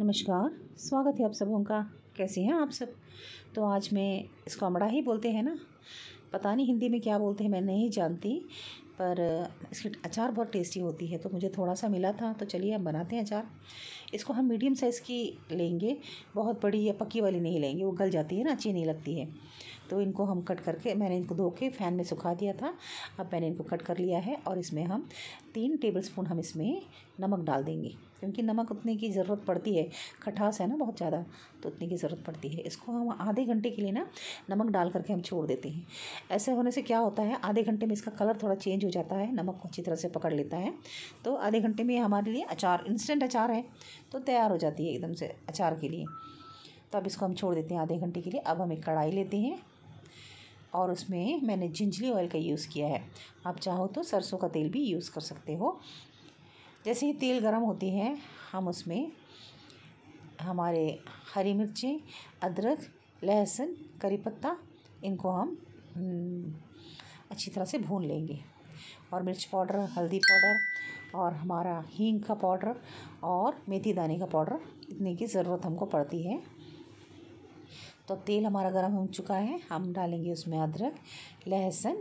नमस्कार स्वागत है आप सबों का कैसे हैं आप सब तो आज मैं इसको अमड़ा ही बोलते हैं ना पता नहीं हिंदी में क्या बोलते हैं मैं नहीं जानती पर इसकी अचार बहुत टेस्टी होती है तो मुझे थोड़ा सा मिला था तो चलिए हम बनाते हैं अचार इसको हम मीडियम साइज़ की लेंगे बहुत बड़ी या पक्की वाली नहीं लेंगे वो गल जाती है ना अच्छी नहीं लगती है तो इनको हम कट करके मैंने इनको धो के फ़ैन में सुखा दिया था अब मैंने इनको कट कर लिया है और इसमें हम तीन टेबल स्पून हम इसमें नमक डाल देंगे क्योंकि नमक उतने की ज़रूरत पड़ती है खटास है ना बहुत ज़्यादा तो उतने की ज़रूरत पड़ती है इसको हम आधे घंटे के लिए ना नमक डाल करके हम छोड़ देते हैं ऐसे होने से क्या होता है आधे घंटे में इसका कलर थोड़ा चेंज हो जाता है नमक को अच्छी तरह से पकड़ लेता है तो आधे घंटे में हमारे लिए अचार इंस्टेंट अचार है तो तैयार हो जाती है एकदम से अचार के लिए तो अब इसको हम छोड़ देते हैं आधे घंटे के लिए अब हम एक कढ़ाई लेते हैं और उसमें मैंने जिंजली ऑयल का यूज़ किया है आप चाहो तो सरसों का तेल भी यूज़ कर सकते हो जैसे ही तेल गर्म होती है हम उसमें हमारे हरी मिर्ची अदरक लहसुन करी पत्ता इनको हम हम्म, अच्छी तरह से भून लेंगे और मिर्च पाउडर हल्दी पाउडर और हमारा हींग का पाउडर और मेथी दाने का पाउडर इतने की ज़रूरत हमको पड़ती है तो तेल हमारा गर्म हो चुका है हम डालेंगे उसमें अदरक लहसुन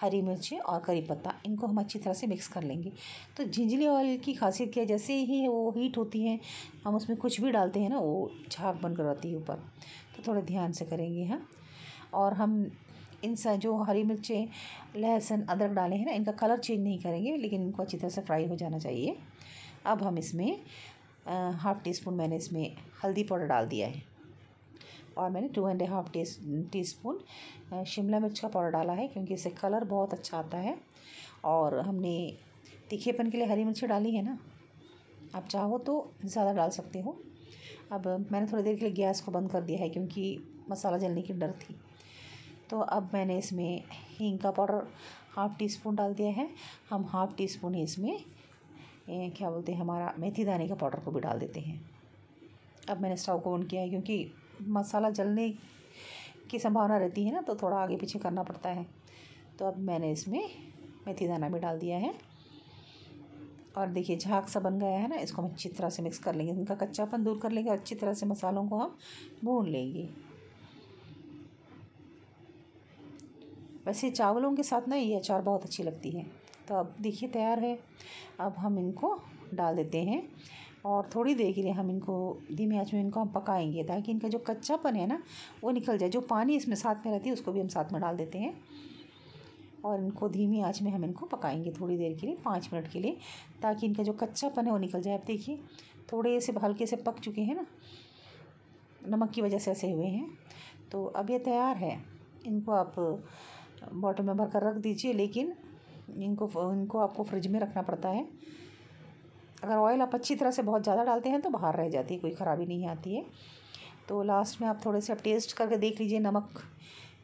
हरी मिर्ची और करी पत्ता इनको हम अच्छी तरह से मिक्स कर लेंगे तो झिंझली ऑयल की खासियत क्या जैसे ही वो हीट होती है हम उसमें कुछ भी डालते हैं ना वो झाग बन आती है ऊपर तो थोड़ा ध्यान से करेंगे हम और हम इन जो हरी मिर्चें लहसुन अदरक डाले हैं ना इनका कलर चेंज नहीं करेंगे लेकिन इनको अच्छी तरह से फ्राई हो जाना चाहिए अब हम इसमें हाफ़ टी स्पून मैंने इसमें हल्दी पाउडर डाल दिया है और मैंने two and half tea tea spoon Shimla मिर्च का पाउडर डाला है क्योंकि इससे कलर बहुत अच्छा आता है और हमने तीखेपन के लिए हरी मिर्ची डाली है ना आप चाहो तो ज़्यादा डाल सकते हो अब मैंने थोड़ी देर के लिए गैस को बंद कर दिया है क्योंकि मसाला जलने की डर थी तो अब मैंने इसमें हींग का पाउडर हाफ़ टी स्पून डाल दिया है हम हाफ़ टी स्पून ही इसमें क्या बोलते हैं हमारा मेथी दाने का पाउडर को भी डाल देते हैं अब मैंने स्टोव को ऑन किया है क्योंकि मसाला जलने की संभावना रहती है ना तो थोड़ा आगे पीछे करना पड़ता है तो अब मैंने इसमें मेथी दाना भी डाल दिया है और देखिए झाग सा बन गया है ना इसको हम अच्छी तरह से मिक्स कर लेंगे इनका कच्चापन दूर कर लेंगे अच्छी तरह से मसालों को हम भून लेंगे वैसे चावलों के साथ ना ये अचार बहुत अच्छी लगती है तो अब देखिए तैयार है अब हम इनको डाल देते हैं और थोड़ी देर के लिए हम इनको धीमे आँच में इनको हम पकाएंगे ताकि इनका जो कच्चापन है ना वो निकल जाए जो पानी इसमें साथ में रहती है उसको भी हम साथ में डाल देते हैं और इनको धीमी आँच में हम इनको पकाएंगे थोड़ी देर के लिए पाँच मिनट के लिए ताकि इनका जो कच्चापन है वो निकल जाए आप देखिए थोड़े से हल्के से पक चुके हैं ना नमक की वजह से ऐसे हुए हैं तो अब ये तैयार है इनको आप बॉटल में भर कर रख दीजिए लेकिन इनको इनको आपको फ्रिज में रखना पड़ता है अगर ऑयल आप अच्छी तरह से बहुत ज़्यादा डालते हैं तो बाहर रह जाती है कोई ख़राबी नहीं आती है तो लास्ट में आप थोड़े से आप टेस्ट करके देख लीजिए नमक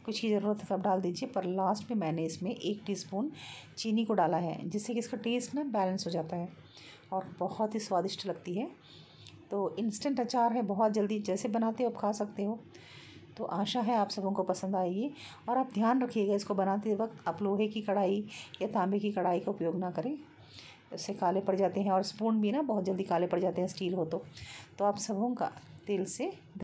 कुछ की ज़रूरत है तब तो डाल दीजिए पर लास्ट में मैंने इसमें एक टीस्पून चीनी को डाला है जिससे कि इसका टेस्ट ना बैलेंस हो जाता है और बहुत ही स्वादिष्ट लगती है तो इंस्टेंट अचार है बहुत जल्दी जैसे बनाते हो आप खा सकते हो तो आशा है आप सबों को पसंद आएगी और आप ध्यान रखिएगा इसको बनाते वक्त आप लोहे की कढ़ाई या तांबे की कढ़ाई का उपयोग ना करें उससे काले पड़ जाते हैं और स्पून भी ना बहुत जल्दी काले पड़ जाते हैं स्टील हो तो, तो आप सबों का तेल से